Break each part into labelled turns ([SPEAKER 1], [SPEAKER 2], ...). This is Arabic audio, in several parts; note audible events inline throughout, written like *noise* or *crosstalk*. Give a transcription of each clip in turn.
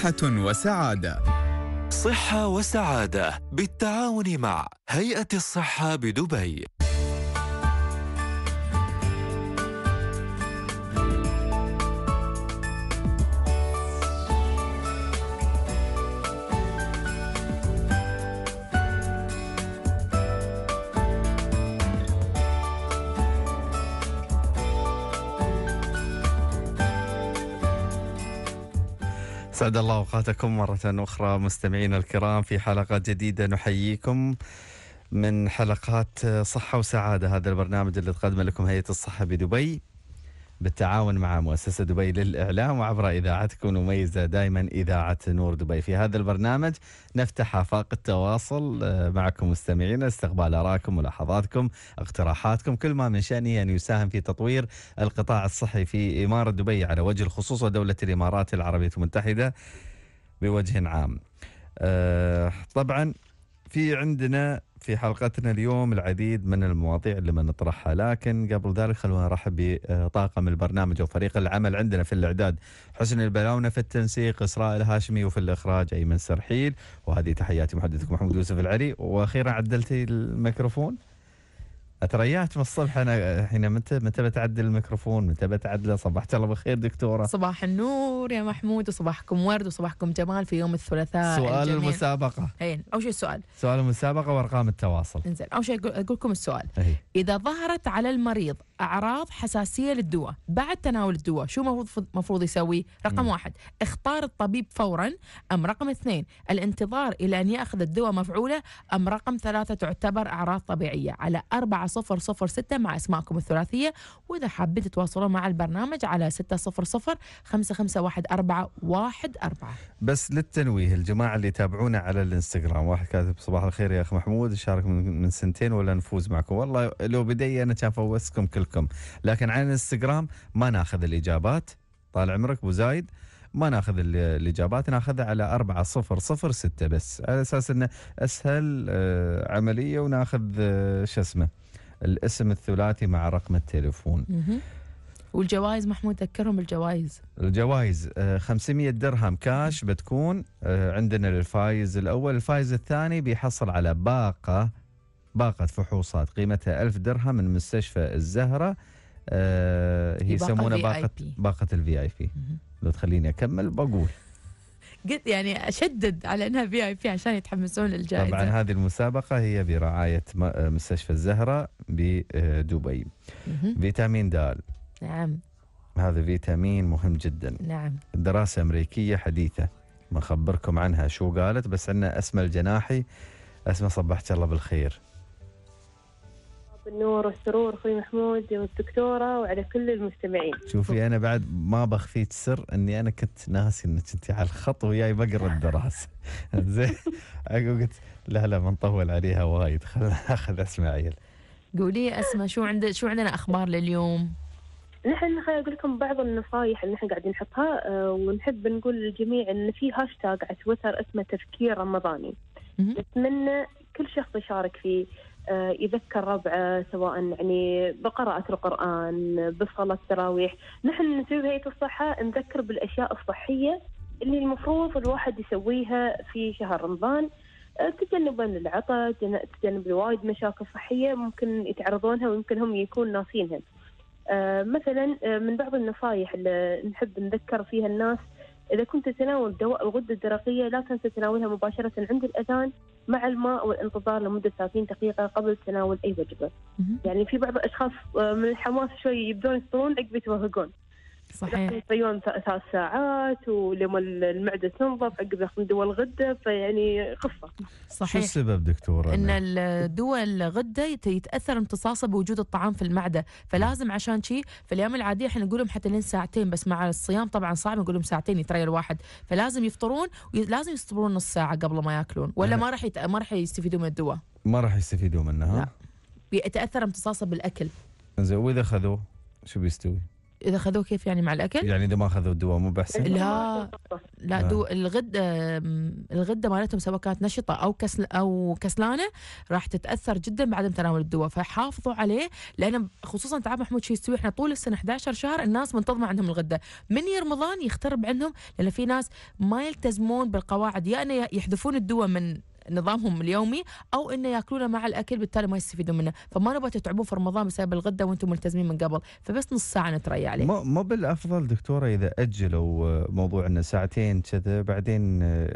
[SPEAKER 1] صحة وسعادة صحة وسعادة بالتعاون مع هيئة الصحة بدبي سعد الله اوقاتكم مرة أخرى مستمعينا الكرام في حلقة جديدة نحييكم من حلقات صحة وسعادة هذا البرنامج اللي تقدمه لكم هيئة الصحة بدبي بالتعاون مع مؤسسة دبي للإعلام وعبر إذاعتكم المميزة دائما إذاعة نور دبي في هذا البرنامج نفتح آفاق التواصل آه، معكم مستمعينا استقبال آرائكم ملاحظاتكم اقتراحاتكم كل ما من شأنه أن يساهم في تطوير القطاع الصحي في إمارة دبي على وجه الخصوص ودولة الإمارات العربية المتحدة بوجه عام آه، طبعا في عندنا في حلقتنا اليوم العديد من المواضيع اللي بنطرحها لكن قبل ذلك خلونا نرحب بطاقم البرنامج وفريق العمل عندنا في الإعداد حسن البلاونة في التنسيق إسراء الهاشمي وفي الإخراج أيمن سرحيل وهذه تحياتي محدثكم محمود يوسف العلي وأخيرا عدلتي الميكروفون اترياك من الصبح انا الحين متى متى بتعدل الميكروفون متى بتعدله صبحت الله بالخير دكتوره
[SPEAKER 2] صباح النور يا محمود وصباحكم ورد وصباحكم جمال في يوم الثلاثاء سؤال الجميع. المسابقه اي اول شيء السؤال
[SPEAKER 1] سؤال المسابقه وارقام التواصل
[SPEAKER 2] انزين اول شيء اقول لكم السؤال هي. إيه. اذا ظهرت على المريض اعراض حساسيه للدواء بعد تناول الدواء شو المفروض المفروض يسوي رقم م. واحد اختار الطبيب فورا ام رقم اثنين الانتظار الى ان ياخذ الدواء مفعوله ام رقم ثلاثه تعتبر اعراض طبيعيه على اربع ستة مع اسماءكم الثلاثيه واذا حابين تتواصلون مع البرنامج على واحد أربعة
[SPEAKER 1] بس للتنويه الجماعه اللي يتابعونا على الانستغرام واحد كاتب صباح الخير يا اخ محمود شارك من, سنتين ولا نفوز معكم والله لو بدي انا تفوزكم كلكم لكن على الانستغرام ما ناخذ الاجابات طال عمرك ابو زايد ما ناخذ الاجابات ناخذها على 4006 بس على اساس انه اسهل آه، عمليه وناخذ آه، شو اسمه الاسم الثلاثي مع رقم التليفون
[SPEAKER 2] والجوائز محمود ذكرهم
[SPEAKER 1] الجوائز الجوائز آه، 500 درهم كاش بتكون آه، عندنا للفايز الأول الفايز الثاني بيحصل على باقة باقة فحوصات قيمتها 1000 درهم من مستشفى الزهرة آه، هي يسمونها باقة باقة الفي اي بي لو تخليني أكمل بقول
[SPEAKER 2] قلت يعني اشدد على انها في اي بي عشان يتحمسون للجائزه طبعا هذه
[SPEAKER 1] المسابقه هي برعايه مستشفى الزهره بدبي فيتامين دال نعم هذا فيتامين مهم جدا نعم دراسه امريكيه حديثه بنخبركم عنها شو قالت بس عندنا اسماء الجناحي اسماء صبحت الله بالخير
[SPEAKER 3] بالنور والسرور اخوي محمود والدكتوره وعلى كل المستمعين
[SPEAKER 1] شوفي انا بعد ما بخفيك سر اني انا كنت ناسي انك انت على الخط وياي بقرا الدراسه *laughs* زين قلت لا لا ما نطول عليها وايد خل ناخذ اسماعيل
[SPEAKER 2] قولي اسماء شو عندك شو عندنا اخبار لليوم؟
[SPEAKER 3] نحن خلي اقول لكم بعض النصائح اللي نحن قاعدين نحطها آه، ونحب نقول للجميع ان في هاشتاج على تويتر اسمه تفكير رمضاني. نتمنى كل شخص يشارك فيه آه، يذكر ربعه سواء يعني بقراءة القرآن بصلاة التراويح نحن في هيئة الصحة نذكر بالأشياء الصحية اللي المفروض الواحد يسويها في شهر رمضان آه، تجنبا للعطش تجنب لوايد مشاكل صحية ممكن يتعرضونها ويمكن هم يكون ناسينها آه، مثلا من بعض النصائح اللي نحب نذكر فيها الناس إذا كنت تتناول دواء الغدة الدرقية لا تنسى تناولها مباشرة عند الأذان مع الماء والانتظار لمدة 30 دقيقة قبل تناول أي وجبة يعني في بعض الأشخاص آه، من الحماس شوي يبدون يفطرون عقب يتوهقون صحيح الطيون ثلاث ساعات ولما المعده تنظف عقب ياخذون دول غده فيعني خفه
[SPEAKER 1] صحيح شو السبب دكتوره؟ ان
[SPEAKER 2] الدول غده يتاثر امتصاصه بوجود الطعام في المعده فلازم عشان شي في الايام العاديه احنا نقول لهم حتى لين ساعتين بس مع الصيام طبعا صعب نقول لهم ساعتين يتريى الواحد فلازم يفطرون ولازم يصبرون نص ساعه قبل ما ياكلون ولا ما راح ما راح يستفيدوا من الدواء
[SPEAKER 1] ما راح يستفيدوا منها لا
[SPEAKER 2] بيتاثر امتصاصه بالاكل
[SPEAKER 1] زين واذا اخذوه شو بيستوي؟
[SPEAKER 2] اذا خذوه كيف يعني مع الاكل
[SPEAKER 1] يعني اذا ما اخذوا الدواء مو باحسن لا
[SPEAKER 2] لا آه. دو الغده الغده مالتهم سواء كانت نشطه او كسل او كسلانه راح تتاثر جدا بعدم تناول الدواء فحافظوا عليه لان خصوصا تعال محمود شو يستوي احنا طول السنه 11 شهر الناس منتظمه عندهم الغده من رمضان يخترب عندهم لان في ناس ما يلتزمون بالقواعد يا يعني انه يحذفون الدواء من نظامهم اليومي او انه ياكلونه مع الاكل بالتالي ما يستفيدون منه فما نبغى تتعبون في رمضان بسبب الغداء وانتم ملتزمين من قبل فبس نص ساعه نتريى عليه
[SPEAKER 1] مو بالافضل دكتوره اذا اجلوا موضوع انه ساعتين كذا بعدين آه،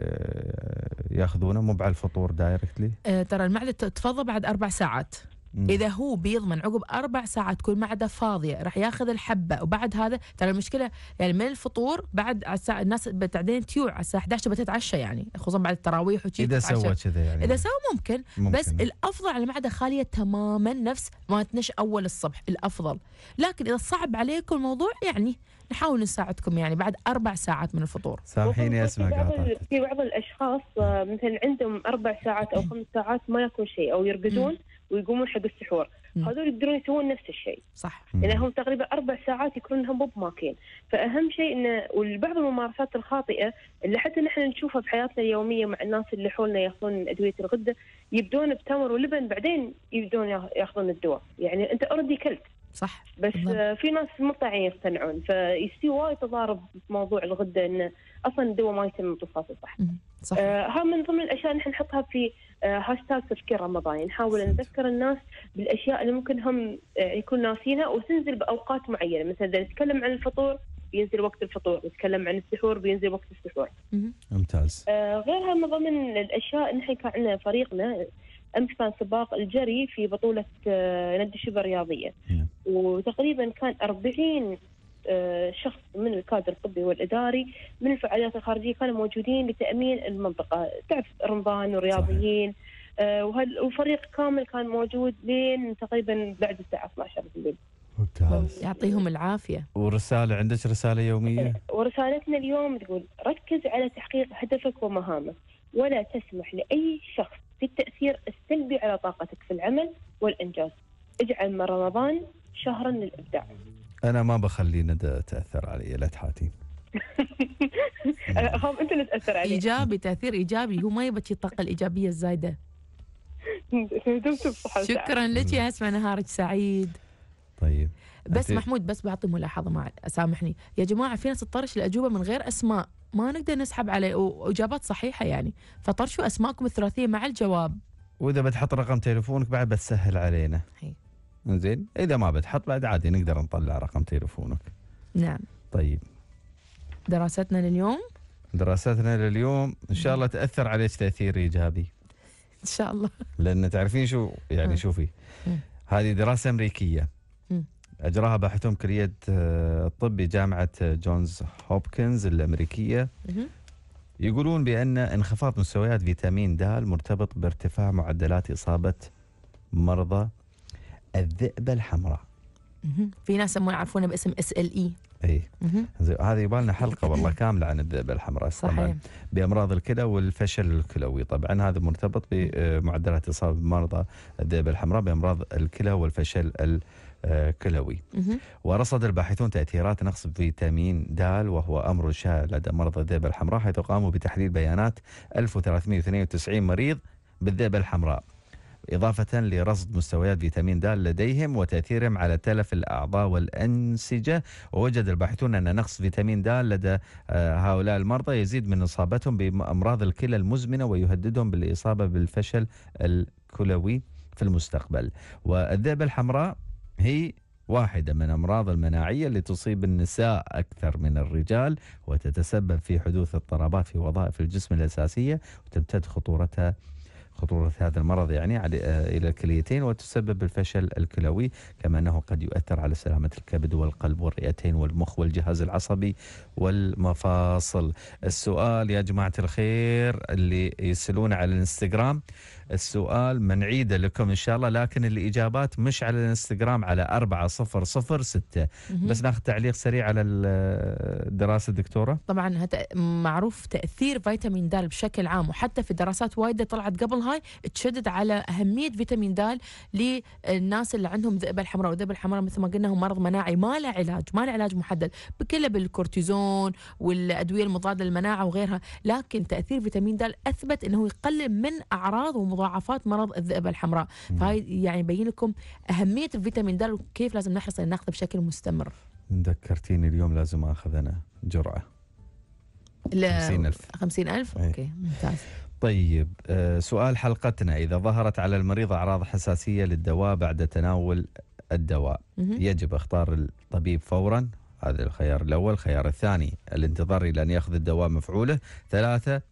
[SPEAKER 1] ياخذونه مو بعد الفطور دايركتلي
[SPEAKER 2] آه، ترى المعده تفضى بعد اربع ساعات مم. اذا هو بيضمن عقب اربع ساعات تكون معده فاضيه راح ياخذ الحبه وبعد هذا ترى المشكله يعني من الفطور بعد على الساعه الناس بعدين تيوع على الساعه 11 بتتعشى يعني خصوصا بعد التراويح وشي اذا سوى كذا يعني اذا سوى ممكن, ممكن بس الافضل على المعده خاليه تماما نفس ما تنش اول الصبح الافضل لكن اذا صعب عليكم الموضوع يعني نحاول نساعدكم يعني بعد اربع ساعات من الفطور سامحيني
[SPEAKER 1] اسمع
[SPEAKER 3] في بعض الاشخاص آه، مثلا عندهم اربع ساعات او خمس ساعات ما ياكل شيء او يرقدون ويقومون حق السحور هذول يقدرون يسوون نفس الشيء صح لانهم تقريبا اربع ساعات يكونونهم مو بماكين فاهم شيء انه والبعض الممارسات الخاطئه اللي حتى نحن نشوفها بحياتنا اليوميه مع الناس اللي حولنا ياخذون ادويه الغده يبدون بتمر ولبن بعدين يبدون ياخذون الدواء يعني انت اوريدي كلت صح بس بالضبط. في ناس مو طايعين يقتنعون فيصير وايد تضارب في موضوع الغده انه اصلا الدواء ما يتم امتصاصه صح. صح. آه من ضمن الاشياء نحن نحطها في آه هاشتاج تفكير رمضاني، نحاول نذكر الناس بالاشياء اللي ممكن هم آه يكون ناسينها وتنزل باوقات معينه، مثلا اذا نتكلم عن الفطور بينزل وقت الفطور، نتكلم عن السحور بينزل وقت السحور. ممتاز. آه غيرها من ضمن الاشياء نحن كان عندنا فريقنا امس كان سباق الجري في بطوله آه، ند الشبه الرياضيه نعم. وتقريبا كان 40 آه، شخص من الكادر الطبي والاداري من الفعاليات الخارجيه كانوا موجودين لتامين المنطقه، تعرف رمضان والرياضيين آه، وفريق كامل كان موجود لين تقريبا بعد الساعه 12 بالليل.
[SPEAKER 1] ممتاز
[SPEAKER 2] يعطيهم العافيه
[SPEAKER 1] ورساله عندك رساله يوميه
[SPEAKER 3] ورسالتنا اليوم تقول ركز على تحقيق هدفك ومهامك ولا تسمح لاي شخص بالتاثير السلبي على طاقتك في العمل والانجاز اجعل من رمضان شهرا للابداع
[SPEAKER 1] انا ما بخلي ندى تاثر علي لا تحاتي
[SPEAKER 3] *laughs* هم انت اللي تاثر علي ايجابي تاثير ايجابي هو ما
[SPEAKER 2] يبكي الطاقه الايجابيه الزايده *laughs* شكرا لك يا اسمع نهارك سعيد
[SPEAKER 1] طيب بس محمود
[SPEAKER 2] بس بعطي ملاحظه مع سامحني يا جماعه في ناس تطرش الاجوبه من غير اسماء ما نقدر نسحب عليه واجابات صحيحه يعني فطرشوا اسماءكم الثلاثيه مع الجواب
[SPEAKER 1] واذا بتحط رقم تليفونك بعد بتسهل علينا هي. زين اذا ما بتحط بعد عادي نقدر نطلع رقم تليفونك نعم طيب
[SPEAKER 2] دراستنا لليوم
[SPEAKER 1] دراستنا لليوم ان شاء الله تاثر عليك تاثير ايجابي ان شاء الله لان تعرفين شو يعني شوفي هذه دراسه امريكيه اجراها باحثون كليه آه، الطب بجامعه آه، جونز هوبكنز الامريكيه يقولون بان انخفاض مستويات فيتامين د مرتبط بارتفاع معدلات اصابه مرضى الذئبة الحمراء
[SPEAKER 2] في ناس يسمون يعرفونه باسم اس ال اي
[SPEAKER 1] اي هذه يبالنا حلقه والله كامله عن الذئبه الحمراء صحيح بامراض الكلى والفشل الكلوي طبعا هذا مرتبط بمعدلات اصابه مرضى الذئبه الحمراء بامراض الكلى والفشل الكلوي ورصد الباحثون تاثيرات نقص فيتامين د وهو امر شائع لدى مرضى الذئبه الحمراء حيث قاموا بتحليل بيانات 1392 مريض بالذئبه الحمراء إضافة لرصد مستويات فيتامين د لديهم وتأثيرهم على تلف الأعضاء والأنسجة ووجد الباحثون أن نقص فيتامين د لدى آه، هؤلاء المرضى يزيد من إصابتهم بأمراض الكلى المزمنة ويهددهم بالإصابة بالفشل الكلوي في المستقبل والذئبة الحمراء هي واحدة من أمراض المناعية اللي تصيب النساء أكثر من الرجال وتتسبب في حدوث اضطرابات في وظائف الجسم الأساسية وتمتد خطورتها خطورة هذا المرض يعني على آه، إلى الكليتين وتسبب الفشل الكلوي كما أنه قد يؤثر على سلامة الكبد والقلب والرئتين والمخ والجهاز العصبي والمفاصل السؤال يا جماعة الخير اللي يسألون على الانستغرام السؤال منعيده لكم ان شاء الله لكن الاجابات مش على الانستغرام على 4006 بس ناخذ تعليق سريع على الدراسه دكتوره
[SPEAKER 2] طبعا معروف تاثير فيتامين د بشكل عام وحتى في دراسات وايده طلعت قبل هاي تشدد على اهميه فيتامين د للناس اللي عندهم ذئبه الحمراء والذئبه الحمراء مثل ما قلنا هو مرض مناعي ما له علاج ما له علاج محدد بكله بالكورتيزون والادويه المضاده للمناعه وغيرها لكن تاثير فيتامين د اثبت انه يقلل من اعراض وم مضاعفات مرض الذئبه الحمراء فهي يعني يبين لكم اهميه الفيتامين د وكيف لازم نحرص ان ناخذه بشكل مستمر
[SPEAKER 1] ذكرتيني اليوم لازم اخذ انا جرعه
[SPEAKER 2] ل 50000 50000 اوكي ممتاز
[SPEAKER 1] طيب آه، سؤال حلقتنا إذا ظهرت على المريض أعراض حساسية للدواء بعد تناول الدواء يجب اختار الطبيب فورا هذا الخيار الأول الخيار الثاني الانتظار إلى أن يأخذ الدواء مفعوله ثلاثة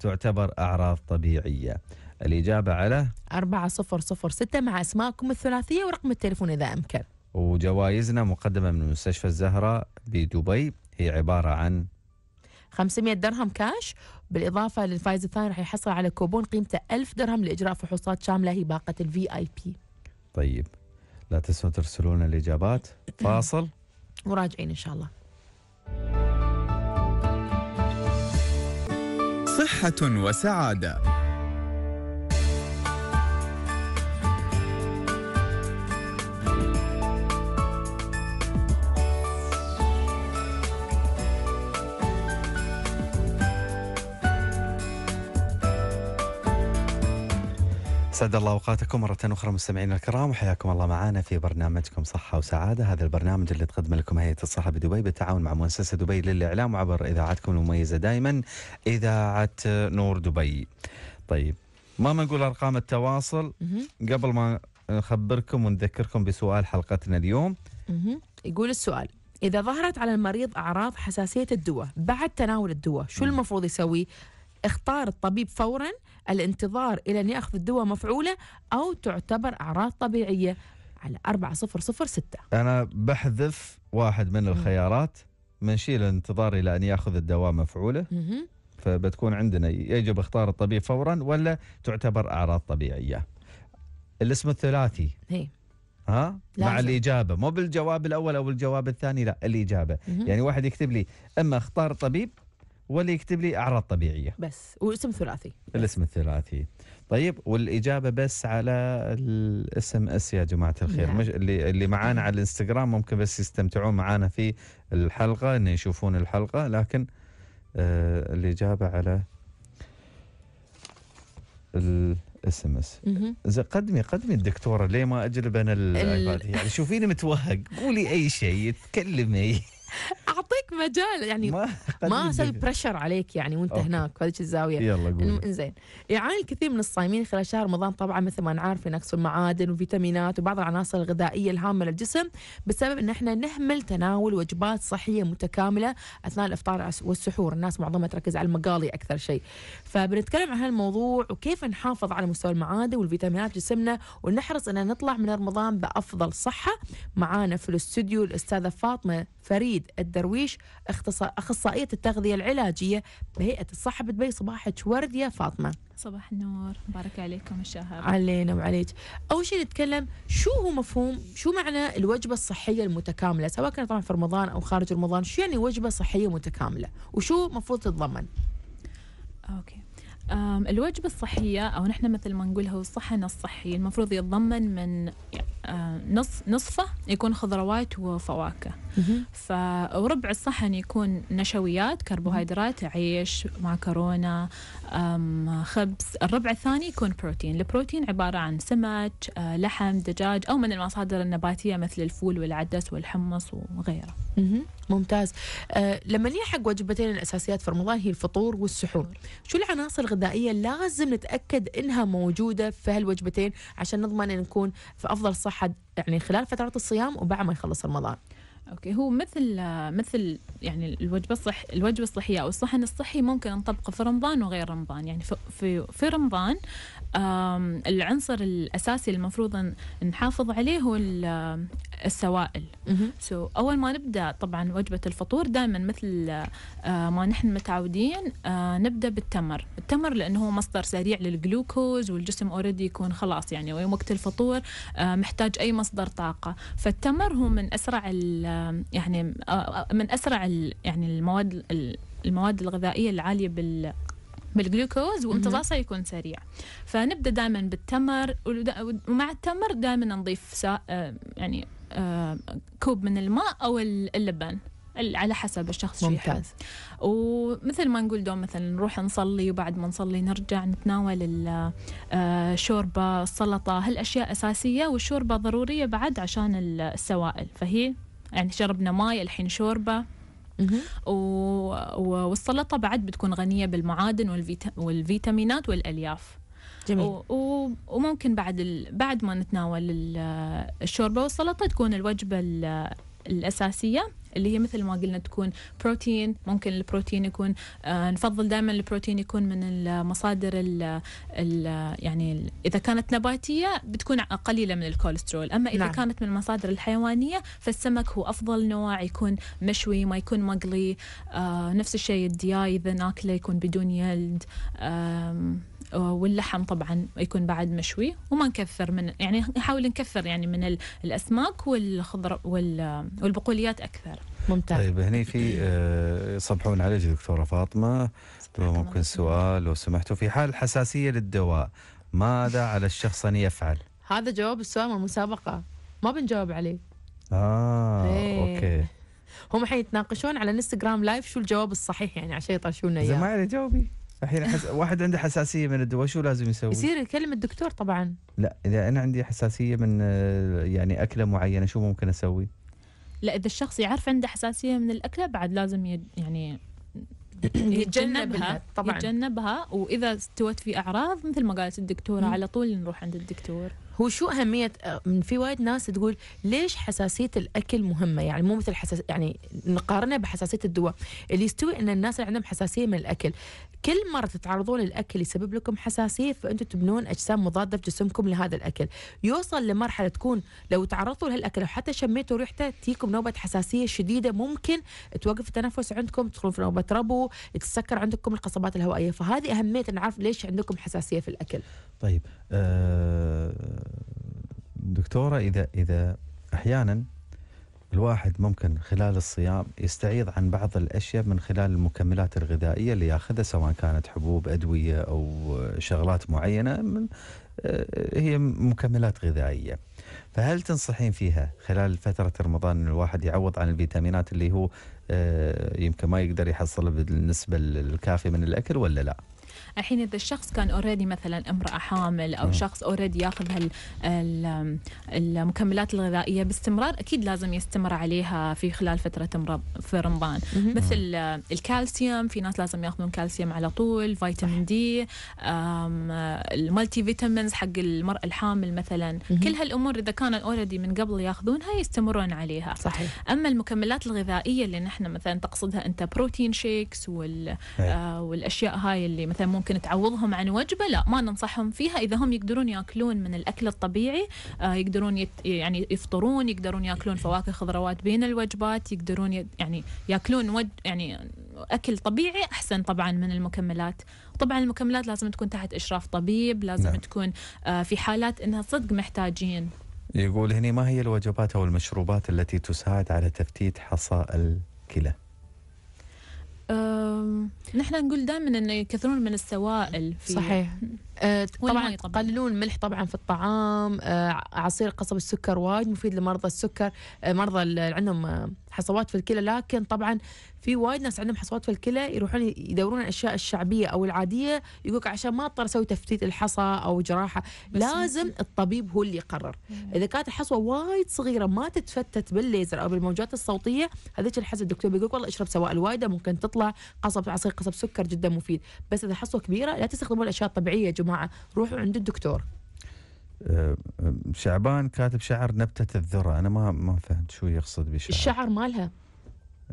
[SPEAKER 1] تعتبر أعراض طبيعية الإجابة على
[SPEAKER 2] ستة مع أسماءكم الثلاثية ورقم التليفون إذا أمكن
[SPEAKER 1] وجوائزنا مقدمة من مستشفى الزهرة بدبي هي عبارة عن
[SPEAKER 2] 500 درهم كاش بالإضافة للفائز الثاني راح يحصل على كوبون قيمته 1000 درهم لإجراء فحوصات شاملة هي باقة الفي آي بي
[SPEAKER 1] طيب لا تنسوا ترسلون الإجابات *clears throat* فاصل
[SPEAKER 2] وراجعين إن شاء الله
[SPEAKER 1] صحة وسعادة سعد الله اوقاتكم مرة اخرى مستمعينا الكرام وحياكم الله معنا في برنامجكم صحة وسعادة، هذا البرنامج اللي تقدم لكم هيئة الصحة بدبي بالتعاون مع مؤسسة دبي للاعلام وعبر اذاعتكم المميزة دائما اذاعة نور دبي. طيب ما بنقول ارقام التواصل قبل ما نخبركم ونذكركم بسؤال حلقتنا اليوم.
[SPEAKER 2] يقول السؤال إذا ظهرت على المريض أعراض حساسية الدواء بعد تناول الدواء شو المفروض يسوي اختار الطبيب فورا الانتظار إلى أن يأخذ الدواء مفعولة أو تعتبر أعراض طبيعية على 4006
[SPEAKER 1] أنا بحذف واحد من الخيارات بنشيل الانتظار إلى أن يأخذ الدواء مفعولة فبتكون عندنا يجب اختار الطبيب فورا ولا تعتبر أعراض طبيعية الاسم الثلاثي هي. ها لازم. مع الإجابة مو بالجواب الأول أو الجواب الثاني لا الإجابة مم. يعني واحد يكتب لي إما اختار طبيب واللي يكتب لي اعراض طبيعيه
[SPEAKER 2] بس واسم ثلاثي
[SPEAKER 1] الاسم الثلاثي طيب والاجابه بس على الاس ام اس يا جماعه الخير نعم. مش اللي اللي معانا على الانستغرام ممكن بس يستمتعون معانا في الحلقه انه يشوفون الحلقه لكن آه الاجابه على الاس ام اس قدمي قدمي الدكتوره ليه ما اجلب انا الايباد يعني شوفيني متوهق قولي اي شيء تكلمي *laughs* اعطيك
[SPEAKER 2] مجال يعني ما, *laughs* ما اسوي بريشر عليك يعني وانت أوكي. هناك في هذه الزاويه يلا قول انزين يعاني الكثير من الصايمين خلال شهر رمضان طبعا مثل ما نعرف نقص المعادن وفيتامينات وبعض العناصر الغذائيه الهامه للجسم بسبب ان احنا نهمل تناول وجبات صحيه متكامله اثناء الافطار والسحور الناس معظمها تركز على المقالي اكثر شيء فبنتكلم عن هالموضوع وكيف نحافظ على مستوى المعادن والفيتامينات جسمنا ونحرص ان نطلع من رمضان بافضل صحه معانا في الاستوديو الاستاذه فاطمه فريد سعيد الدرويش أخصائية التغذية العلاجية بهيئة الصحة بدبي صباحك ورد يا فاطمة
[SPEAKER 4] صباح النور مبارك عليكم الشهر
[SPEAKER 2] علينا وعليك أول شيء نتكلم شو هو مفهوم شو معنى الوجبة الصحية المتكاملة سواء كانت طبعا في رمضان أو خارج رمضان شو يعني وجبة صحية متكاملة وشو مفروض تتضمن
[SPEAKER 4] أوكي الوجبة الصحية أو نحن مثل ما نقولها هو الصحن الصحي المفروض يتضمن من نص نصفه يكون خضروات وفواكه فربع الصحن يكون نشويات كربوهيدرات عيش معكرونة خبز الربع الثاني يكون بروتين البروتين عبارة عن سمك أه، لحم دجاج أو من المصادر النباتية مثل الفول والعدس والحمص وغيره
[SPEAKER 2] ممتاز أه، لما نلحق وجبتين الأساسيات في رمضان هي الفطور والسحور شو العناصر الغذائية لازم نتأكد إنها موجودة في هالوجبتين عشان نضمن أن نكون في أفضل صحة يعني خلال فترة الصيام وبعد ما
[SPEAKER 4] يخلص رمضان اوكي هو مثل مثل يعني الوجبه الصح الوجبه الصحيه او الصحن الصحي ممكن نطبقه في رمضان وغير رمضان يعني في في رمضان العنصر الاساسي المفروض نحافظ عليه هو السوائل سو so, اول ما نبدا طبعا وجبه الفطور دائما مثل ما نحن متعودين نبدا بالتمر التمر لانه هو مصدر سريع للجلوكوز والجسم اوريدي يكون خلاص يعني وقت الفطور محتاج اي مصدر طاقه فالتمر هو من اسرع ال يعني آه، آه، من اسرع يعني المواد المواد الغذائيه العاليه بال بالجلوكوز وامتصاصه يكون سريع فنبدا دائما بالتمر ومع التمر دائما نضيف سا آه، يعني كوب من الماء او اللبن على حسب الشخص ممتاز ومثل ما نقول دوم مثلا نروح نصلي وبعد ما نصلي نرجع نتناول الشوربه السلطه هالاشياء اساسيه والشوربه ضروريه بعد عشان السوائل فهي يعني شربنا ماي الحين شوربه و... والسلطه بعد بتكون غنيه بالمعادن والفيتا... والفيتامينات والالياف جميل و... و... وممكن بعد ال... بعد ما نتناول الشوربه والسلطه تكون الوجبه ال... الاساسيه اللي هي مثل ما قلنا تكون بروتين ممكن البروتين يكون آه نفضل دائما البروتين يكون من المصادر الـ الـ يعني الـ اذا كانت نباتيه بتكون قليله من الكوليسترول اما اذا نعم. كانت من المصادر الحيوانيه فالسمك هو افضل نوع يكون مشوي ما يكون مقلي آه نفس الشيء الدياي اذا ناكله يكون بدون يلد آه، واللحم طبعا يكون بعد مشوي وما نكثر من يعني نحاول نكثر يعني من الاسماك والخضر والبقوليات اكثر
[SPEAKER 1] ممتاز طيب هني في آه، يصبحون عليك دكتوره فاطمه لو ممكن سؤال لو سمحتوا في حال حساسيه للدواء ماذا على الشخص ان يفعل؟
[SPEAKER 2] هذا جواب السؤال من المسابقه ما بنجاوب عليه
[SPEAKER 1] اه ايه. اوكي
[SPEAKER 2] هم حيتناقشون على انستغرام لايف شو الجواب الصحيح يعني عشان يطرشونا اياه زين
[SPEAKER 1] ما جاوبي الحين حس... واحد عنده حساسيه من الدواء شو لازم يسوي؟ يصير
[SPEAKER 4] يكلم الدكتور طبعا
[SPEAKER 1] لا اذا انا عندي حساسيه من يعني اكله معينه شو ممكن اسوي؟
[SPEAKER 4] لا اذا الشخص يعرف عنده حساسيه من الاكله بعد لازم يد... يعني *coughs* يتجنبها طبعا يتجنبها واذا استوت في اعراض مثل ما قالت الدكتوره على طول نروح عند الدكتور
[SPEAKER 2] هو شو اهميه من آه، في وايد ناس تقول ليش حساسيه الاكل مهمه يعني مو مثل حساس يعني نقارنها بحساسيه الدواء اللي يستوي ان الناس اللي عندهم حساسيه من الاكل كل مره تتعرضون للاكل يسبب لكم حساسيه فانتم تبنون اجسام مضاده في جسمكم لهذا الاكل يوصل لمرحله تكون لو تعرضتوا لهالاكل وحتى شميتوا ريحته تجيكم نوبه حساسيه شديده ممكن توقف التنفس عندكم تدخلون في نوبه ربو تتسكر عندكم القصبات الهوائيه فهذه اهميه نعرف ليش عندكم حساسيه في الاكل
[SPEAKER 1] طيب آه، دكتورة إذا إذا أحيانا الواحد ممكن خلال الصيام يستعيض عن بعض الأشياء من خلال المكملات الغذائية اللي ياخذها سواء كانت حبوب أدوية أو شغلات معينة من آه، هي مكملات غذائية فهل تنصحين فيها خلال فترة رمضان أن الواحد يعوض عن الفيتامينات اللي هو آه، يمكن ما يقدر يحصلها بالنسبة الكافية من الأكل ولا لا؟
[SPEAKER 4] الحين اذا الشخص كان اوريدي مثلا امراه حامل او نعم. شخص اوريدي ياخذ المكملات الغذائيه باستمرار اكيد لازم يستمر عليها في خلال فتره في رمضان مثل الكالسيوم في ناس لازم ياخذون كالسيوم على طول فيتامين دي المالتي فيتامينز حق المراه الحامل مثلا كل هالامور اذا كان اوريدي من قبل ياخذونها يستمرون عليها صحيح اما المكملات الغذائيه اللي نحن مثلا تقصدها انت بروتين شيكس وال نعم. آه والاشياء هاي اللي مثلا ممكن تعوضهم عن وجبه لا ما ننصحهم فيها اذا هم يقدرون ياكلون من الاكل الطبيعي آه، يقدرون يت يعني يفطرون يقدرون ياكلون فواكه خضروات بين الوجبات يقدرون يعني ياكلون وج يعني اكل طبيعي احسن طبعا من المكملات طبعا المكملات لازم تكون تحت اشراف طبيب لازم نعم. تكون آه، في حالات انها صدق محتاجين
[SPEAKER 1] يقول هنا ما هي الوجبات او المشروبات التي تساعد على تفتيت حصى الكلى
[SPEAKER 4] نحن نقول دائما انه يكثرون من السوائل في صحيح
[SPEAKER 2] أه، طبعا يقللون الملح طبعا في الطعام أه، عصير قصب السكر وايد مفيد لمرضى السكر أه، مرضى اللي عندهم حصوات في الكلى لكن طبعا في وايد ناس عندهم حصوات في الكلى يروحون يدورون الاشياء الشعبيه او العاديه يقولك عشان ما اضطر اسوي تفتيت الحصى او جراحه لازم مم. الطبيب هو اللي يقرر مم. اذا كانت الحصوه وايد صغيره ما تتفتت بالليزر او بالموجات الصوتيه هذيك الحصه الدكتور بيقول والله اشرب سوائل وايده ممكن تطلع قصب عصير قصب سكر جدا مفيد بس اذا حصوه كبيره لا تستخدمون الاشياء الطبيعيه يا جماعه روحوا عند الدكتور
[SPEAKER 1] شعبان كاتب شعر نبتة الذرة أنا ما ما فهمت شو يقصد بشعر الشعر مالها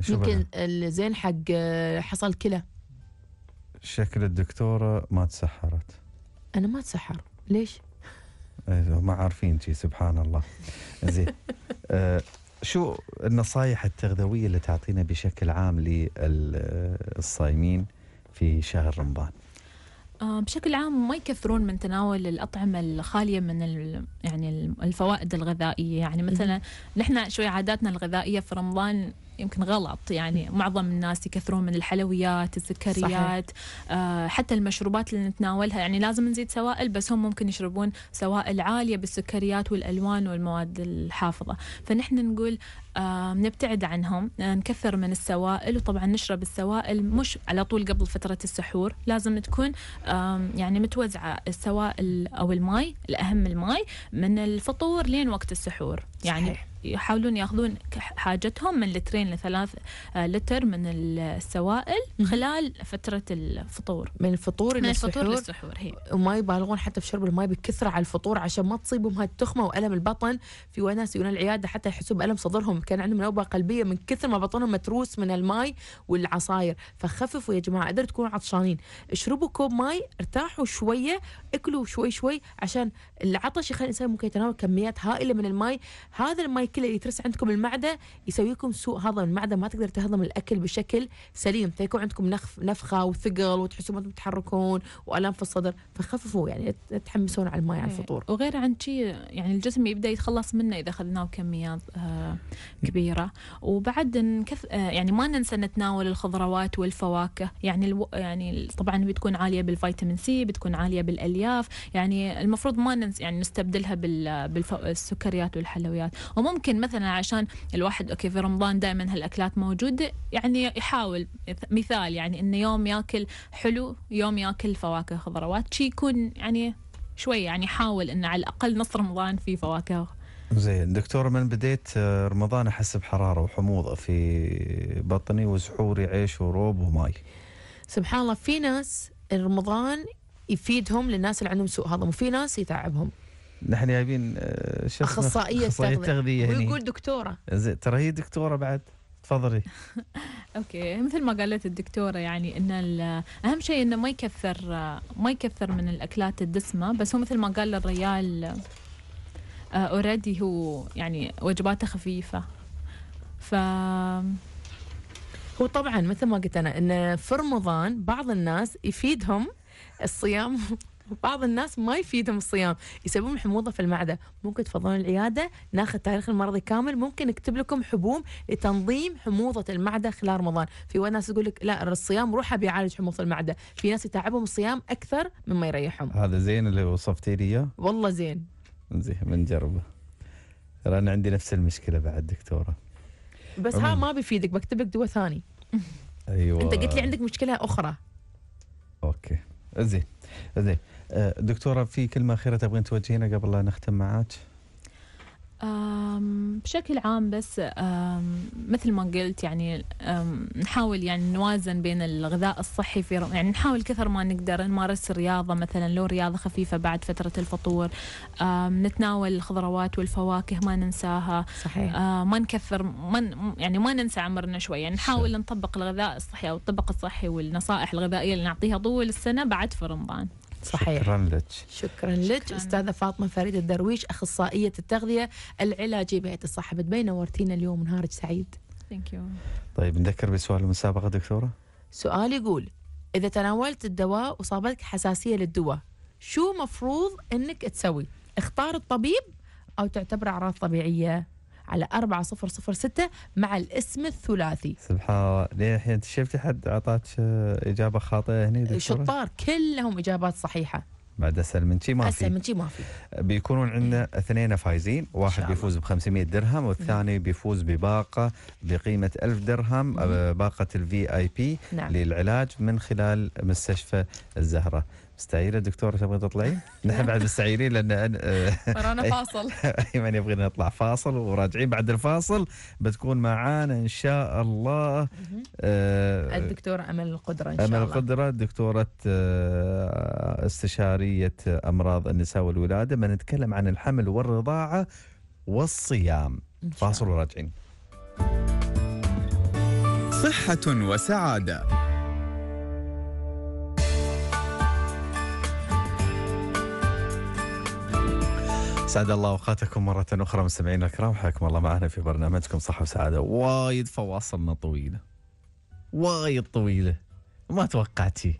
[SPEAKER 1] يمكن
[SPEAKER 2] الزين حق آه، حصل كلى
[SPEAKER 1] شكل الدكتورة ما تسحرت
[SPEAKER 2] أنا ما تسحر ليش؟
[SPEAKER 1] إيه، ما عارفين شي سبحان الله زين *laughs* آه شو النصائح التغذوية اللي تعطينا بشكل عام للصايمين آه، في شهر رمضان؟
[SPEAKER 4] آه، بشكل عام ما يكثرون من تناول الأطعمة الخالية من يعني الفوائد الغذائية يعني مثلا نحن شوي عاداتنا الغذائية في رمضان يمكن غلط يعني معظم الناس يكثرون من الحلويات السكريات آه حتى المشروبات اللي نتناولها يعني لازم نزيد سوائل بس هم ممكن يشربون سوائل عالية بالسكريات والألوان والمواد الحافظة فنحن نقول آه، نبتعد عنهم آه، نكثر من السوائل وطبعا نشرب السوائل مش على طول قبل فترة السحور لازم تكون يعني متوزعة السوائل أو الماي الأهم الماي من الفطور لين وقت السحور يعني صحيح. يحاولون ياخذون حاجتهم من لترين لثلاث آه، لتر من السوائل خلال فترة الفطور
[SPEAKER 2] من الفطور من للسحور الفطور للسحور هي وما يبالغون حتى في شرب الماء بكثرة على الفطور عشان ما تصيبهم هالتخمة وألم البطن في وناس يجون العيادة حتى يحسوا بألم صدرهم كان عندهم نوبه قلبيه من كثر ما بطنهم متروس من الماي والعصاير فخففوا يا جماعه اقدر تكونوا عطشانين اشربوا كوب ماي ارتاحوا شويه اكلوا شوي شوي عشان العطش يخلي الانسان ممكن يتناول كميات هائله من الماي هذا الماي كله يترس عندكم المعده يسويكم سوء هضم المعده ما تقدر تهضم الاكل بشكل سليم فيكون عندكم نخف نفخه وثقل وتحسون ما تتحركون والام في الصدر فخففوا يعني تحمسون على الماي على إيه. الفطور
[SPEAKER 4] وغير عن شيء يعني الجسم يبدا يتخلص منه اذا اخذناه بكميات آه، كبيره وبعد نكث آه، يعني ما ننسى نتناول الخضروات والفواكه يعني الو... يعني طبعا بتكون عاليه بالفيتامين سي بتكون عاليه بالالياف يعني المفروض ما ننسى يعني نستبدلها بال... بالسكريات والحلويات وممكن مثلا عشان الواحد اوكي في رمضان دائما هالاكلات موجوده يعني يحاول مثال يعني انه يوم ياكل حلو يوم ياكل فواكه خضروات شي يكون يعني شوي يعني حاول انه على الاقل نص رمضان في فواكه
[SPEAKER 1] زين دكتور من بديت آه، رمضان احس بحراره وحموضه في بطني وسحوري عيش وروب وماي
[SPEAKER 2] سبحان الله في ناس رمضان يفيدهم للناس اللي عندهم سوء هضم وفي ناس يتعبهم
[SPEAKER 1] نحن جايبين آه، شو اخصائيه تغذيه ويقول دكتوره زين ترى هي دكتوره بعد تفضلي
[SPEAKER 4] *laughs* اوكي مثل ما قالت الدكتوره يعني ان اهم شيء انه ما يكثر آه، ما يكثر من الاكلات الدسمه بس هو مثل ما قال الريال اوريدي آه، هو يعني وجباته خفيفه ف هو طبعا
[SPEAKER 2] مثل ما قلت انا ان في رمضان بعض الناس يفيدهم الصيام *laughs* بعض الناس ما يفيدهم الصيام يسببون حموضه في المعده ممكن تفضلون العياده ناخذ تاريخ المرضي كامل ممكن نكتب لكم حبوب لتنظيم حموضه المعده خلال رمضان في ناس يقول لك لا الصيام روحه بيعالج حموضه المعده في ناس يتعبهم الصيام اكثر مما يريحهم
[SPEAKER 1] هذا زين اللي وصفتي لي
[SPEAKER 2] والله زين
[SPEAKER 1] زين بنجربه ترى انا عندي نفس المشكله بعد دكتوره
[SPEAKER 2] بس ها ما بيفيدك بكتب لك دواء ثاني
[SPEAKER 1] ايوه انت قلت لي عندك
[SPEAKER 2] مشكله اخرى
[SPEAKER 1] اوكي زين زين أه، دكتوره في كلمه اخيره تبغين توجهينها قبل لا نختم معك؟
[SPEAKER 4] بشكل عام بس مثل ما قلت يعني نحاول يعني نوازن بين الغذاء الصحي في يعني نحاول كثر ما نقدر نمارس رياضة مثلا لو رياضة خفيفة بعد فترة الفطور نتناول الخضروات والفواكه ما ننساها صحيح. آه، ما نكثر ما يعني ما ننسى عمرنا شوي يعني نحاول نطبق الغذاء الصحي أو الطبق الصحي والنصائح الغذائية اللي نعطيها طول السنة بعد في رمضان
[SPEAKER 2] صحيح
[SPEAKER 1] شكرا لك
[SPEAKER 4] شكرا لك استاذه فاطمه فريد الدرويش اخصائيه التغذيه العلاجيه
[SPEAKER 2] بيئه الصحه بدبي نورتينا اليوم نهارك سعيد ثانك يو
[SPEAKER 1] طيب نذكر بسؤال المسابقه دكتوره
[SPEAKER 2] سؤال يقول اذا تناولت الدواء وصابتك حساسيه للدواء شو مفروض انك تسوي اختار الطبيب او تعتبر اعراض طبيعيه على 4006 مع الاسم الثلاثي
[SPEAKER 1] سبحان الله للحين انت شفتي حد اعطاك اجابه خاطئه هنا شطار
[SPEAKER 2] كلهم اجابات صحيحه
[SPEAKER 1] بعد اسهل من شي ما في اسهل من شي ما في بيكونون عندنا اثنين فايزين واحد بيفوز ب 500 درهم والثاني بيفوز بباقه بقيمه 1000 درهم آه، باقه الفي اي بي للعلاج من خلال مستشفى الزهره مستعيرة دكتور تبغي تطلعي؟ نحن بعد مستعيرين لأن أنا آه، ورانا فاصل *laughs* أيمن يبغينا نطلع فاصل وراجعين بعد الفاصل بتكون معانا إن شاء الله آه،
[SPEAKER 2] الدكتورة أمل القدرة إن شاء الله أمل
[SPEAKER 1] القدرة دكتورة آه، استشارية أمراض النساء والولادة بنتكلم عن الحمل والرضاعة والصيام فاصل وراجعين صحة وسعادة سعد الله اوقاتكم مرة أخرى مستمعينا الكرام حياكم الله معنا في برنامجكم صحة وسعادة وايد فواصلنا طويلة وايد طويلة ما توقعتي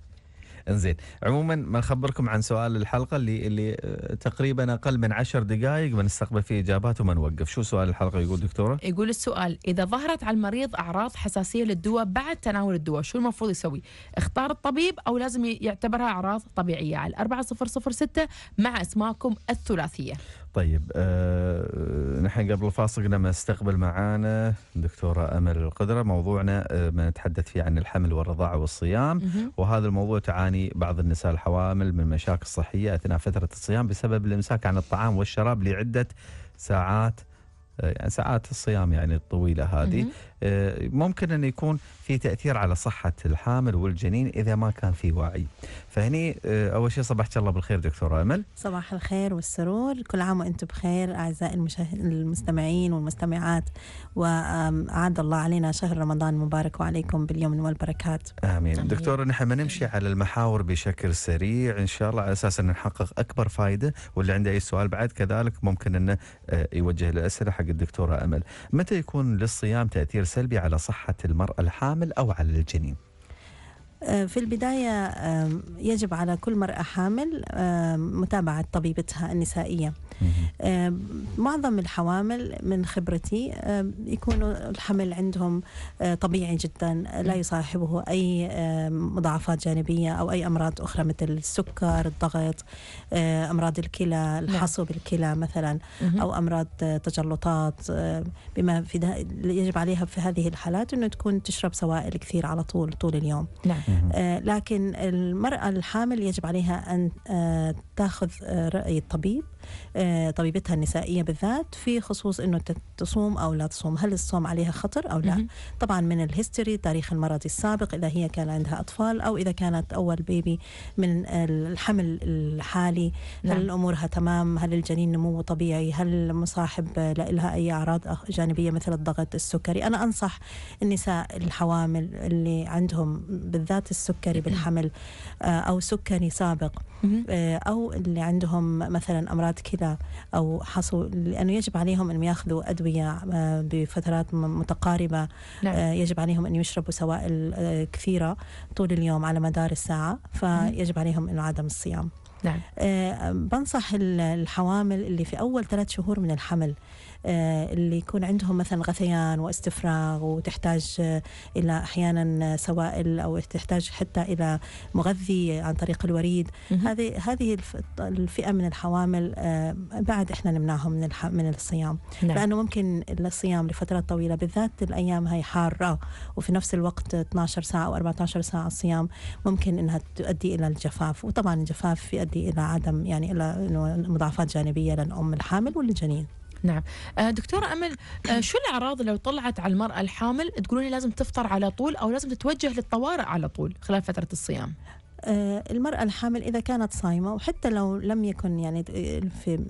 [SPEAKER 1] انزين عموما ما نخبركم عن سؤال الحلقه اللي اللي آه، تقريبا اقل من عشر دقائق بنستقبل فيه اجابات وما نوقف شو سؤال الحلقه يقول دكتوره
[SPEAKER 2] يقول السؤال اذا ظهرت على المريض اعراض حساسيه للدواء بعد تناول الدواء شو المفروض يسوي اختار الطبيب او لازم يعتبرها اعراض طبيعيه على 4006 مع اسماءكم الثلاثيه
[SPEAKER 1] طيب آه،, أه نحن قبل الفاصل قلنا نستقبل معانا دكتورة أمل القدرة موضوعنا أه ما نتحدث فيه عن الحمل والرضاعة والصيام وهذا الموضوع تعاني بعض النساء الحوامل من مشاكل صحية أثناء فترة الصيام بسبب الإمساك عن الطعام والشراب لعدة ساعات آه، يعني ساعات الصيام يعني الطويلة هذه آه، ممكن أن يكون في تأثير على صحة الحامل والجنين إذا ما كان في وعي فهني آه، أول شيء صباحك الله بالخير دكتورة أمل
[SPEAKER 5] صباح الخير والسرور كل عام وأنتم بخير أعزائي المشاهد المستمعين والمستمعات وعاد الله علينا شهر رمضان مبارك وعليكم باليوم والبركات
[SPEAKER 1] آمين, آمين. دكتورة نحن بنمشي على المحاور بشكل سريع إن شاء الله على أساس أن نحقق أكبر فائدة واللي عنده أي سؤال بعد كذلك ممكن أنه آه، يوجه الأسئلة حق الدكتورة أمل متى يكون للصيام تأثير سلبي على صحة المرأة الحامل أو على الجنين
[SPEAKER 5] آه، في البداية يجب على كل مرأة حامل متابعة طبيبتها النسائية معظم الحوامل من خبرتي يكون الحمل عندهم آه، طبيعي جدا لا يصاحبه أي مضاعفات جانبية أو أي أمراض أخرى مثل السكر الضغط آه، أمراض الكلى نعم. الحصو بالكلى مثلا أو أمراض تجلطات بما في يجب عليها في هذه الحالات أنه تكون تشرب سوائل كثير على طول طول اليوم نعم. آه، لكن المرأة الحامل يجب عليها أن آه، تاخذ آه، رأي الطبيب آه، طبيبتها النسائيه بالذات في خصوص انه تصوم او لا تصوم هل الصوم عليها خطر او لا طبعا من الهيستوري تاريخ المرض السابق اذا هي كان عندها اطفال او اذا كانت اول بيبي من الحمل الحالي نعم. هل امورها تمام هل الجنين نموه طبيعي هل مصاحب لها اي اعراض جانبيه مثل الضغط السكري انا انصح النساء الحوامل اللي عندهم بالذات السكري بالحمل آه، او سكري سابق آه، او اللي عندهم مثلا امراض فترات كذا او حصل لانه يجب عليهم ان ياخذوا ادويه آه، بفترات متقاربه نعم. آه، يجب عليهم ان يشربوا سوائل آه، كثيره طول اليوم على مدار الساعه فيجب عليهم ان عدم الصيام نعم. بنصح الحوامل اللي في اول ثلاث شهور من الحمل آه، اللي يكون عندهم مثلا غثيان واستفراغ وتحتاج آه، إلى أحيانا سوائل أو تحتاج حتى إلى مغذي عن طريق الوريد هذه هذه الفئة من الحوامل آه، بعد إحنا نمنعهم من من الصيام نعم. لأنه ممكن الصيام لفترات طويلة بالذات الأيام هي حارة وفي نفس الوقت 12 ساعة أو 14 ساعة صيام ممكن إنها تؤدي إلى الجفاف وطبعا الجفاف يؤدي إلى عدم يعني إلى مضاعفات جانبية للأم الحامل والجنين نعم آه، دكتورة أمل آه، شو الأعراض لو طلعت على المرأة الحامل تقولون لازم تفطر على طول أو لازم تتوجه للطوارئ على طول خلال فترة الصيام آه، المرأة الحامل إذا كانت صايمة وحتى لو لم يكن يعني آه، في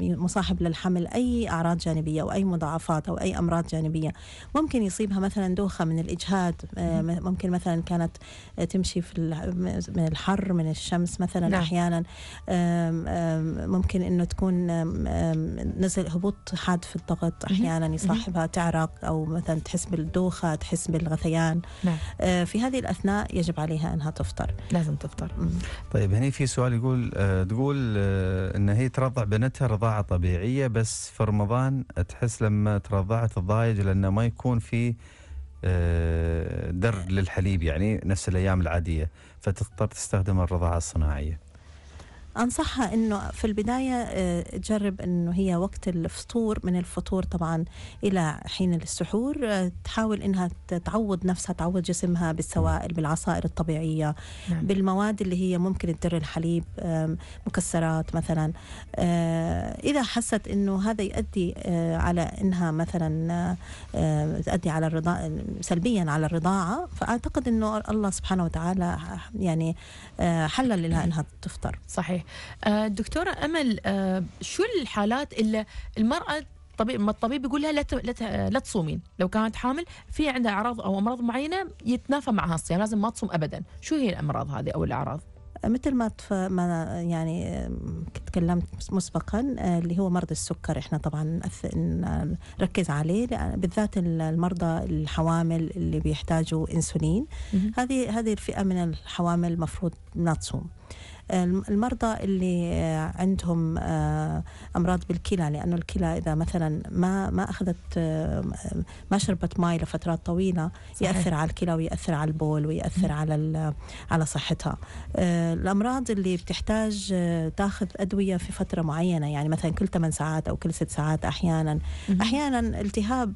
[SPEAKER 5] مصاحب للحمل أي أعراض جانبية أو أي مضاعفات أو أي أمراض جانبية ممكن يصيبها مثلا دوخة من الإجهاد آه، ممكن مثلا كانت تمشي في من الحر من الشمس مثلا نعم. أحيانا ممكن أنه تكون نزل هبوط حاد في الضغط أحيانا يصاحبها تعرق أو مثلا تحس بالدوخة تحس بالغثيان نعم. في هذه الأثناء يجب عليها أنها تفطر نعم. لازم تفطر
[SPEAKER 1] طيب هني في سؤال يقول آه، تقول آه، ان هي ترضع بنتها رضاعه طبيعيه بس في رمضان تحس لما ترضعت تضايج لانه ما يكون في آه، در للحليب يعني نفس الايام العاديه فتضطر تستخدم الرضاعه الصناعيه.
[SPEAKER 5] أنصحها أنه في البداية آه، تجرب أنه هي وقت الفطور من الفطور طبعا إلى حين السحور آه، تحاول أنها تعوض نفسها تعوض جسمها بالسوائل نعم. بالعصائر الطبيعية نعم. بالمواد اللي هي ممكن تدر الحليب آه، مكسرات مثلا إذا حست أنه هذا يؤدي على أنها مثلا تؤدي على الرضاعة سلبيا على الرضاعة فأعتقد أنه الله سبحانه وتعالى يعني حلل لها نعم. أنها تفطر صحيح آه، دكتورة أمل آه، شو الحالات اللي المرأة الطبيب الطبيب
[SPEAKER 2] يقول لها لا آه، لا تصومين لو كانت حامل في عندها اعراض او امراض معينه يتنافى معها الصيام لازم ما تصوم ابدا شو هي الامراض هذه او الاعراض
[SPEAKER 5] مثل ما ما يعني تكلمت مسبقا اللي هو مرض السكر احنا طبعا نركز عليه بالذات المرضى الحوامل اللي بيحتاجوا انسولين هذه هذه الفئه من الحوامل المفروض ما تصوم المرضى اللي عندهم آه، امراض بالكلى لانه الكلى اذا مثلا ما ما اخذت آه، ما شربت ماء لفترات طويله صحيح. ياثر على الكلى وياثر على البول وياثر على على صحتها آه، الامراض اللي بتحتاج تاخذ ادويه في فتره معينه يعني مثلا كل 8 ساعات او كل 6 ساعات احيانا احيانا التهاب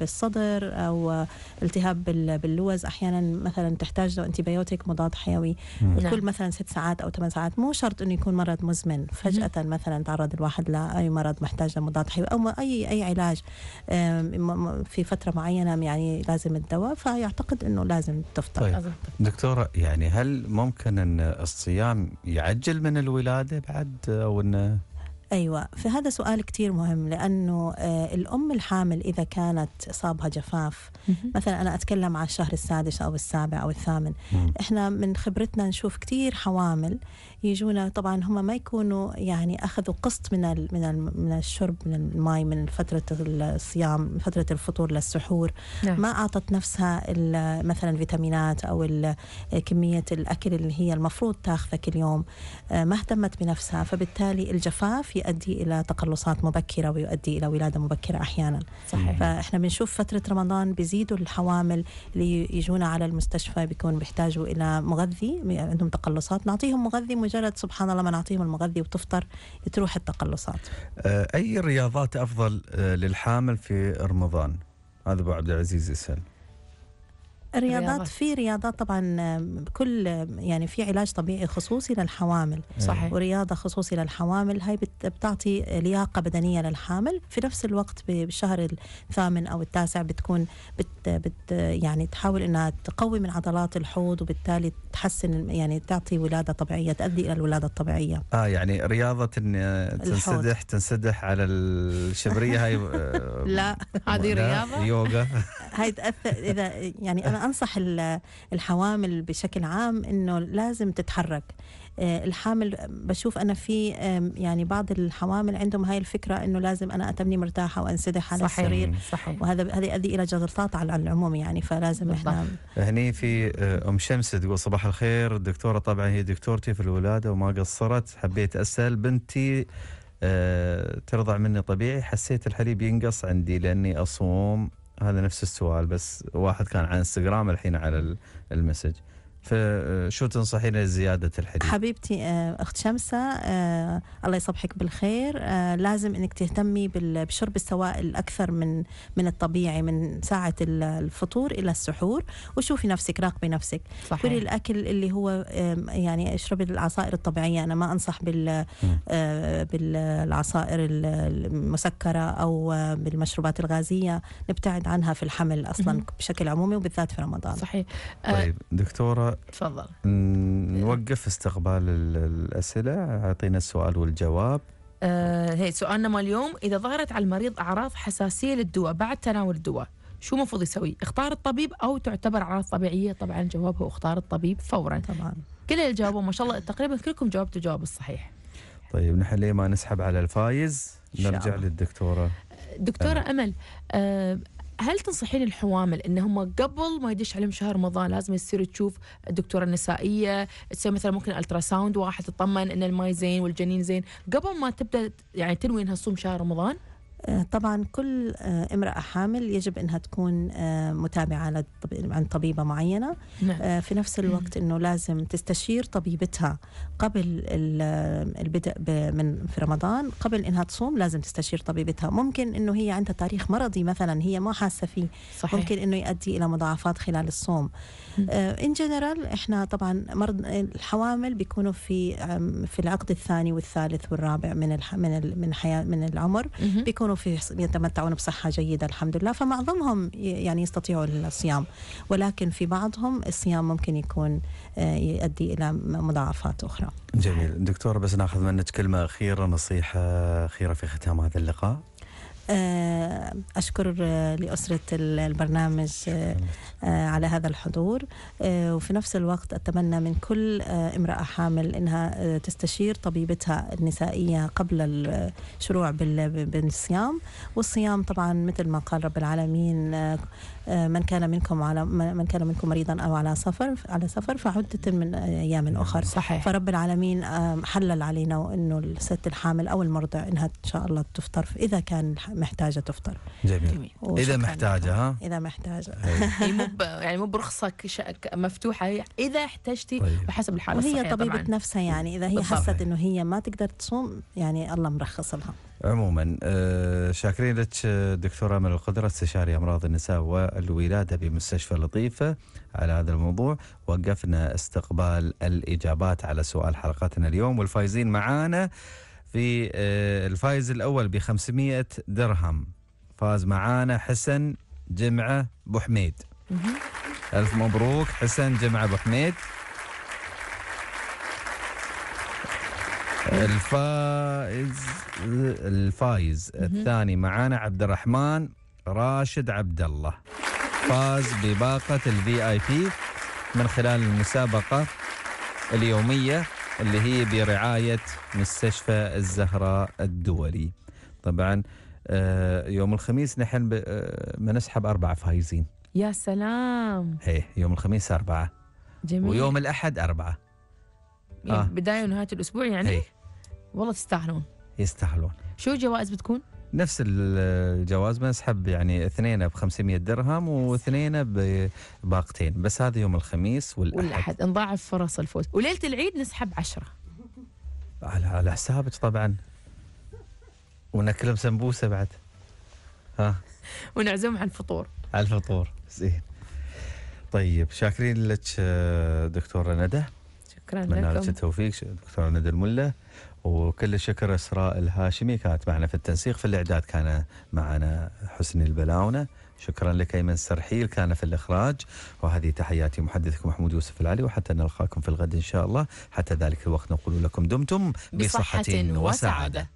[SPEAKER 5] بالصدر او التهاب باللوز احيانا مثلا تحتاج له انتبيوتيك مضاد حيوي كل نعم. مثلا 6 ساعات او ثمان ساعات مو شرط انه يكون مرض مزمن فجاه مثلا تعرض الواحد لاي مرض محتاج لمضاد حيوي او اي اي علاج في فتره معينه يعني لازم الدواء فيعتقد انه لازم
[SPEAKER 1] تفطر طيب. دكتوره يعني هل ممكن ان الصيام يعجل من الولاده بعد او انه
[SPEAKER 5] أيوة فهذا سؤال كتير مهم لأنه آه، الأم الحامل إذا كانت صابها جفاف مثلا أنا أتكلم عن الشهر السادس أو السابع أو الثامن إحنا من خبرتنا نشوف كتير حوامل يجونا طبعا هم ما يكونوا يعني أخذوا قسط من من من الشرب من الماء من فترة الصيام من فترة الفطور للسحور نعم. ما أعطت نفسها مثلا فيتامينات أو كمية الأكل اللي هي المفروض تاخذه كل يوم آه، ما اهتمت بنفسها فبالتالي الجفاف يؤدي إلى تقلصات مبكرة ويؤدي إلى ولادة مبكرة أحيانا صحيح. فإحنا بنشوف فترة رمضان بيزيدوا الحوامل اللي يجونا على المستشفى بيكون بيحتاجوا إلى مغذي عندهم تقلصات نعطيهم مغذي مجرد سبحان الله ما نعطيهم المغذي وتفطر تروح التقلصات
[SPEAKER 1] آه، أي رياضات أفضل آه، للحامل في رمضان هذا أبو عبد العزيز يسأل
[SPEAKER 5] الرياضات في رياضات طبعا كل يعني في علاج طبيعي خصوصي للحوامل صحيح ورياضه خصوصي للحوامل هاي بتعطي لياقه بدنيه للحامل في نفس الوقت بالشهر الثامن او التاسع بتكون بت, بت يعني تحاول انها تقوي من عضلات الحوض وبالتالي تحسن يعني تعطي ولاده طبيعيه تؤدي الى الولاده الطبيعيه
[SPEAKER 1] اه يعني رياضه تنسدح الحوض. تنسدح على الشبريه هاي *laughs* آه،
[SPEAKER 5] لا هذه رياضه يوغا هاي تاثر اذا يعني انا أنصح الحوامل بشكل عام أنه لازم تتحرك آه، الحامل بشوف أنا في يعني بعض الحوامل عندهم هاي الفكرة أنه لازم أنا أتمني مرتاحة وأنسدح على صحيح السرير صحيح وهذا هذا يؤدي إلى جلطات على العموم يعني فلازم بالضبط. إحنا
[SPEAKER 1] هني في آه، أم شمس تقول صباح الخير الدكتورة طبعا هي دكتورتي في الولادة وما قصرت حبيت أسأل بنتي آه، ترضع مني طبيعي حسيت الحليب ينقص عندي لاني اصوم هذا نفس السؤال بس واحد كان على انستغرام الحين على المسج فشو تنصحين لزياده الحديد؟
[SPEAKER 5] حبيبتي آه، اخت شمسه أه الله يصبحك بالخير أه لازم انك تهتمي بشرب السوائل اكثر من من الطبيعي من ساعه الفطور الى السحور وشوفي نفسك راقبي نفسك صحيح. كل الاكل اللي هو يعني اشربي العصائر الطبيعيه انا ما انصح بال آه، بالعصائر المسكره او آه، بالمشروبات الغازيه نبتعد عنها في الحمل اصلا بشكل عمومي وبالذات في رمضان صحيح طيب
[SPEAKER 1] دكتوره تفضل نوقف استقبال الأسئلة أعطينا السؤال والجواب
[SPEAKER 2] آه هي سؤالنا مال اليوم إذا ظهرت على المريض أعراض حساسية للدواء بعد تناول الدواء شو المفروض يسوي؟ اختار الطبيب أو تعتبر أعراض طبيعية؟ طبعا الجواب هو اختار الطبيب فورا طبعا كل اللي جاوبوا ما شاء الله تقريبا كلكم جاوبتوا الجواب الصحيح
[SPEAKER 1] طيب نحن ليه ما نسحب على الفايز نرجع للدكتورة
[SPEAKER 2] دكتورة أمل, أمل. آه، هل تنصحين الحوامل ان هم قبل ما يدش عليهم شهر رمضان لازم يصير تشوف الدكتوره النسائيه تسوي مثلا ممكن الترا ساوند واحد تطمن ان الماي زين
[SPEAKER 5] والجنين زين قبل ما تبدا يعني تنوي انها تصوم شهر رمضان؟ آه، طبعا كل آه، امرأة حامل يجب أنها تكون آه، متابعة عن طبيبة معينة نعم. في نفس الوقت أنه لازم تستشير طبيبتها قبل البدء من في رمضان قبل أنها تصوم لازم تستشير طبيبتها ممكن أنه هي عندها تاريخ مرضي مثلا هي ما حاسة فيه صحيح. ممكن أنه يؤدي إلى مضاعفات خلال الصوم ان جنرال احنا طبعا مرض الحوامل بيكونوا في في العقد الثاني والثالث والرابع من من من من العمر بيكونوا كانوا في يتمتعون بصحة جيدة الحمد لله فمعظمهم يعني يستطيعوا الصيام ولكن في بعضهم الصيام ممكن يكون آه، يؤدي إلى مضاعفات أخرى
[SPEAKER 1] جميل دكتور بس ناخذ منك كلمة أخيرة نصيحة أخيرة في ختام هذا اللقاء
[SPEAKER 5] آه، أشكر آه، لأسرة البرنامج آه، على هذا الحضور وفي نفس الوقت أتمنى من كل امرأة حامل أنها تستشير طبيبتها النسائية قبل الشروع بالصيام والصيام طبعا مثل ما قال رب العالمين من كان منكم على من كان منكم مريضا أو على سفر على سفر فعدة من أيام أخر صحيح. فرب العالمين حلل علينا أنه الست الحامل أو المرضع أنها إن شاء الله تفطر إذا كان محتاجه تفطر
[SPEAKER 1] جميل, اذا محتاجه ها
[SPEAKER 5] اذا محتاجه هي إيه. إيه، مو
[SPEAKER 2] يعني مو برخصه
[SPEAKER 5] مفتوحه هي اذا احتجتي وحسب طيب. الحاله وهي الصحيه طبيبه طبعاً. نفسها يعني اذا هي حست انه هي ما تقدر تصوم يعني الله مرخص لها
[SPEAKER 1] عموما آه، شاكرين لك دكتوره من القدره استشاري امراض النساء والولاده بمستشفى لطيفه على هذا الموضوع وقفنا استقبال الاجابات على سؤال حلقتنا اليوم والفايزين معانا في آه، الفايز الأول ب 500 درهم فاز معانا حسن جمعة أبو حميد ألف مبروك حسن جمعة أبو حميد الفائز الفايز الثاني معانا عبد الرحمن راشد عبد الله فاز بباقة الفي اي بي من خلال المسابقة اليومية اللي هي برعاية مستشفى الزهراء الدولي طبعا آه، يوم الخميس نحن بنسحب آه، أربعة فايزين
[SPEAKER 2] يا سلام
[SPEAKER 1] ايه يوم الخميس أربعة جميل ويوم الأحد أربعة يعني آه.
[SPEAKER 2] بداية ونهاية الأسبوع يعني هي. إيه. والله تستاهلون يستاهلون شو الجوائز بتكون؟
[SPEAKER 1] نفس الجواز ما اسحب يعني اثنين ب 500 درهم واثنين بباقتين بس هذا يوم الخميس والاحد والاحد نضاعف فرص الفوز وليله العيد نسحب عشرة على على حسابك طبعا وناكلهم سمبوسه بعد ها
[SPEAKER 2] *laughs* ونعزمهم على الفطور
[SPEAKER 1] على الفطور زين طيب شاكرين لك آه، دكتوره ندى
[SPEAKER 4] شكرا لك لك
[SPEAKER 1] التوفيق دكتوره ندى المله وكل الشكر اسراء الهاشمي كانت معنا في التنسيق في الاعداد كان معنا حسني البلاونه شكرا لك ايمن سرحيل كان في الاخراج وهذه تحياتي محدثكم محمود يوسف العلي وحتى نلقاكم في الغد ان شاء الله حتى ذلك الوقت نقول لكم دمتم بصحه, بصحة وسعاده, وسعادة.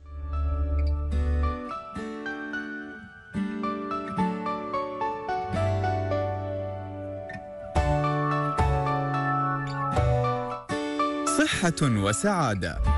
[SPEAKER 1] صحة وسعادة